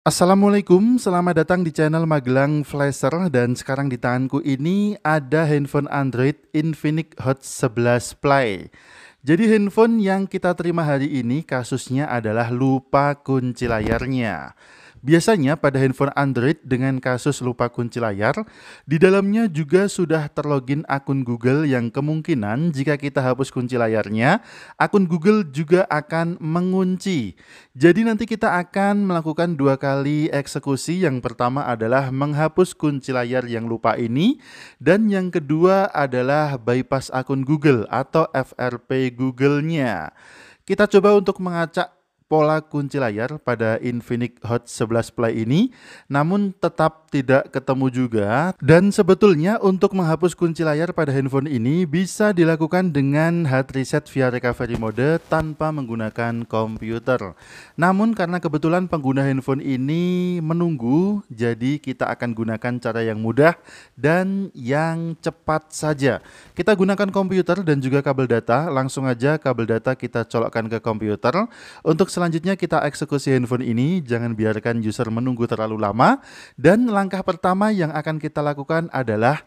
Assalamualaikum, selamat datang di channel Magelang Flasher dan sekarang di tanganku ini ada handphone Android Infinix Hot 11 Play. Jadi handphone yang kita terima hari ini kasusnya adalah lupa kunci layarnya. Biasanya pada handphone Android dengan kasus lupa kunci layar, di dalamnya juga sudah terlogin akun Google yang kemungkinan jika kita hapus kunci layarnya, akun Google juga akan mengunci. Jadi nanti kita akan melakukan dua kali eksekusi. Yang pertama adalah menghapus kunci layar yang lupa ini dan yang kedua adalah bypass akun Google atau FRP Google-nya. Kita coba untuk mengacak pola kunci layar pada Infinix Hot 11 Play ini, namun tetap tidak ketemu juga. Dan sebetulnya untuk menghapus kunci layar pada handphone ini bisa dilakukan dengan hard reset via recovery mode tanpa menggunakan komputer. Namun karena kebetulan pengguna handphone ini menunggu, jadi kita akan gunakan cara yang mudah dan yang cepat saja. Kita gunakan komputer dan juga kabel data, langsung aja kabel data kita colokkan ke komputer. Untuk selanjutnya kita eksekusi handphone ini, jangan biarkan user menunggu terlalu lama. Dan langkah pertama yang akan kita lakukan adalah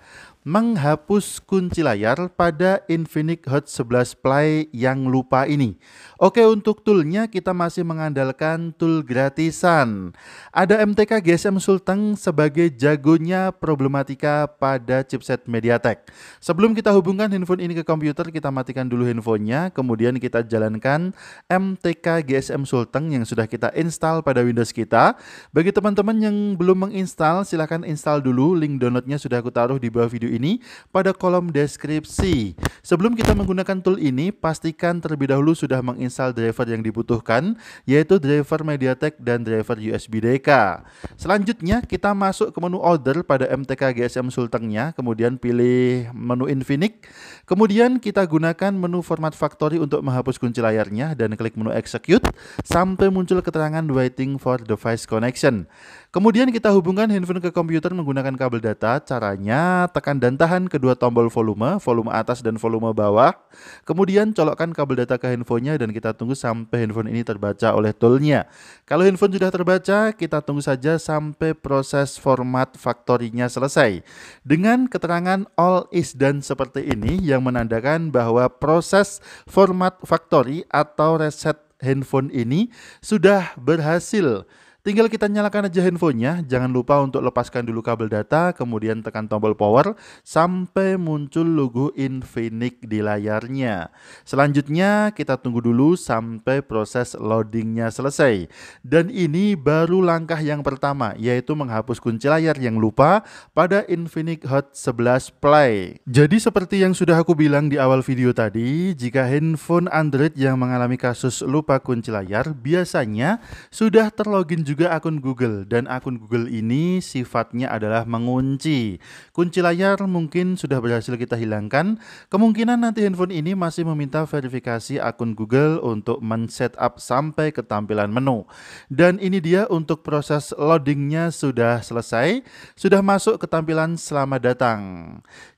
menghapus kunci layar pada Infinix Hot 11 Play yang lupa ini. Oke untuk toolnya kita masih mengandalkan tool gratisan. Ada MTK GSM Sulteng sebagai jagonya problematika pada chipset MediaTek. Sebelum kita hubungkan handphone ini ke komputer kita matikan dulu handphonenya kemudian kita jalankan MTK GSM Sulteng yang sudah kita install pada Windows kita. Bagi teman-teman yang belum menginstal silahkan install dulu link downloadnya sudah aku taruh di bawah video ini pada kolom deskripsi. Sebelum kita menggunakan tool ini, pastikan terlebih dahulu sudah menginstal driver yang dibutuhkan, yaitu driver MediaTek dan driver USB DK. Selanjutnya, kita masuk ke menu order pada MTK GSM Sultengnya, kemudian pilih menu Infinix, kemudian kita gunakan menu format factory untuk menghapus kunci layarnya, dan klik menu execute, sampai muncul keterangan waiting for device connection. Kemudian kita hubungkan handphone ke komputer menggunakan kabel data. Caranya tekan dan tahan kedua tombol volume, volume atas dan volume bawah. Kemudian colokkan kabel data ke handphonenya dan kita tunggu sampai handphone ini terbaca oleh toolnya. Kalau handphone sudah terbaca, kita tunggu saja sampai proses format faktorinya selesai. Dengan keterangan all is done seperti ini yang menandakan bahwa proses format factory atau reset handphone ini sudah berhasil. Tinggal kita nyalakan aja handphonenya, jangan lupa untuk lepaskan dulu kabel data, kemudian tekan tombol power sampai muncul logo Infinix di layarnya. Selanjutnya kita tunggu dulu sampai proses loadingnya selesai. Dan ini baru langkah yang pertama, yaitu menghapus kunci layar yang lupa pada Infinix Hot 11 Play. Jadi seperti yang sudah aku bilang di awal video tadi, jika handphone Android yang mengalami kasus lupa kunci layar, biasanya sudah terlogin juga juga akun Google dan akun Google ini sifatnya adalah mengunci. Kunci layar mungkin sudah berhasil kita hilangkan. Kemungkinan nanti handphone ini masih meminta verifikasi akun Google untuk men-setup sampai ke tampilan menu. Dan ini dia untuk proses loadingnya sudah selesai, sudah masuk ke tampilan selamat datang.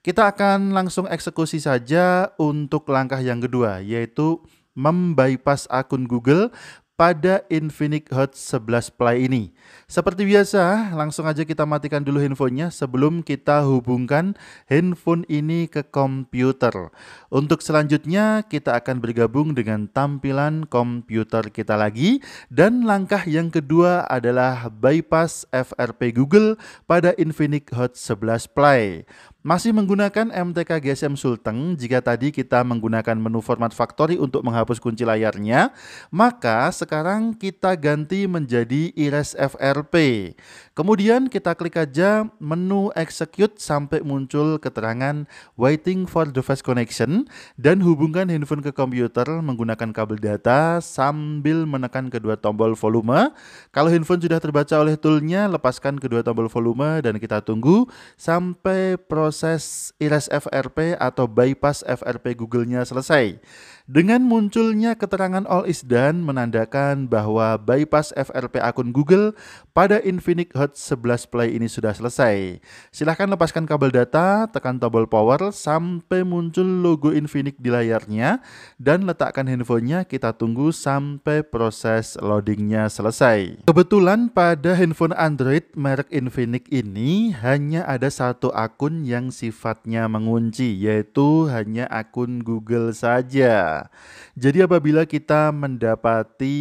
Kita akan langsung eksekusi saja untuk langkah yang kedua yaitu membypass akun Google pada Infinix Hot 11 Play ini. Seperti biasa, langsung aja kita matikan dulu handphonenya sebelum kita hubungkan handphone ini ke komputer. Untuk selanjutnya, kita akan bergabung dengan tampilan komputer kita lagi dan langkah yang kedua adalah bypass FRP Google pada Infinix Hot 11 Play. Masih menggunakan MTK GSM Sulteng, jika tadi kita menggunakan menu format factory untuk menghapus kunci layarnya, maka sekarang kita ganti menjadi iris FRP. Kemudian kita klik aja menu execute sampai muncul keterangan waiting for device connection dan hubungkan handphone ke komputer menggunakan kabel data sambil menekan kedua tombol volume. Kalau handphone sudah terbaca oleh toolnya, lepaskan kedua tombol volume dan kita tunggu sampai proses proses IRIS FRP atau bypass FRP Google-nya selesai. Dengan munculnya keterangan all is done menandakan bahwa bypass FRP akun Google pada Infinix Hot 11 Play ini sudah selesai. Silahkan lepaskan kabel data, tekan tombol power sampai muncul logo Infinix di layarnya dan letakkan handphonenya kita tunggu sampai proses loadingnya selesai. Kebetulan pada handphone Android merek Infinix ini hanya ada satu akun yang yang sifatnya mengunci, yaitu hanya akun Google saja. Jadi apabila kita mendapati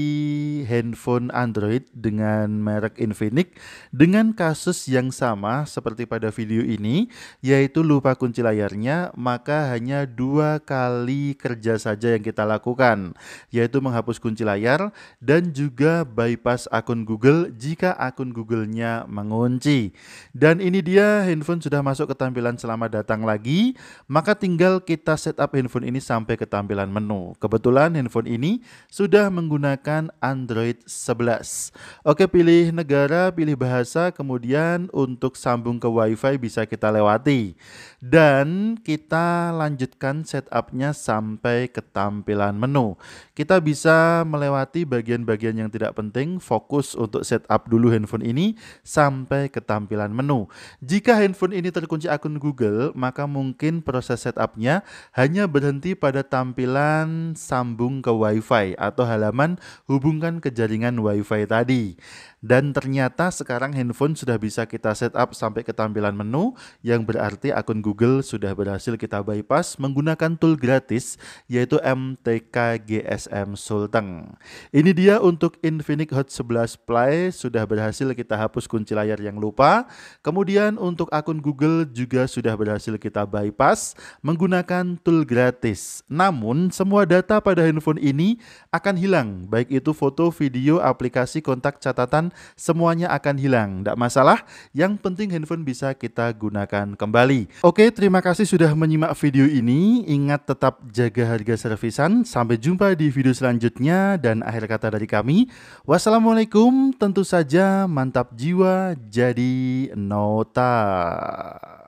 handphone Android dengan merek Infinix dengan kasus yang sama seperti pada video ini, yaitu lupa kunci layarnya, maka hanya dua kali kerja saja yang kita lakukan, yaitu menghapus kunci layar dan juga bypass akun Google jika akun Google-nya mengunci. Dan ini dia handphone sudah masuk ke tampilan dan selamat datang lagi, maka tinggal kita setup handphone ini sampai ke tampilan menu. Kebetulan handphone ini sudah menggunakan Android 11. Oke, pilih negara, pilih bahasa, kemudian untuk sambung ke WiFi bisa kita lewati. Dan kita lanjutkan setupnya sampai ke tampilan menu. Kita bisa melewati bagian-bagian yang tidak penting, fokus untuk setup dulu handphone ini sampai ke tampilan menu. Jika handphone ini terkunci akun Google, maka mungkin proses setupnya hanya berhenti pada tampilan sambung ke WiFi atau halaman hubungkan ke jaringan WiFi tadi. Dan ternyata sekarang handphone sudah bisa kita setup sampai ke tampilan menu, yang berarti akun Google sudah berhasil kita bypass menggunakan tool gratis, yaitu MTK GSM Sultan Ini dia untuk Infinix Hot 11 Play, sudah berhasil kita hapus kunci layar yang lupa. Kemudian untuk akun Google juga sudah berhasil kita bypass menggunakan tool gratis. Namun, semua data pada handphone ini akan hilang, baik itu foto, video, aplikasi, kontak, catatan, semuanya akan hilang. Tidak masalah, yang penting handphone bisa kita gunakan kembali. Oke, terima kasih sudah menyimak video ini. Ingat tetap jaga harga servisan. Sampai jumpa di video selanjutnya dan akhir kata dari kami. Wassalamualaikum, tentu saja mantap jiwa jadi nota.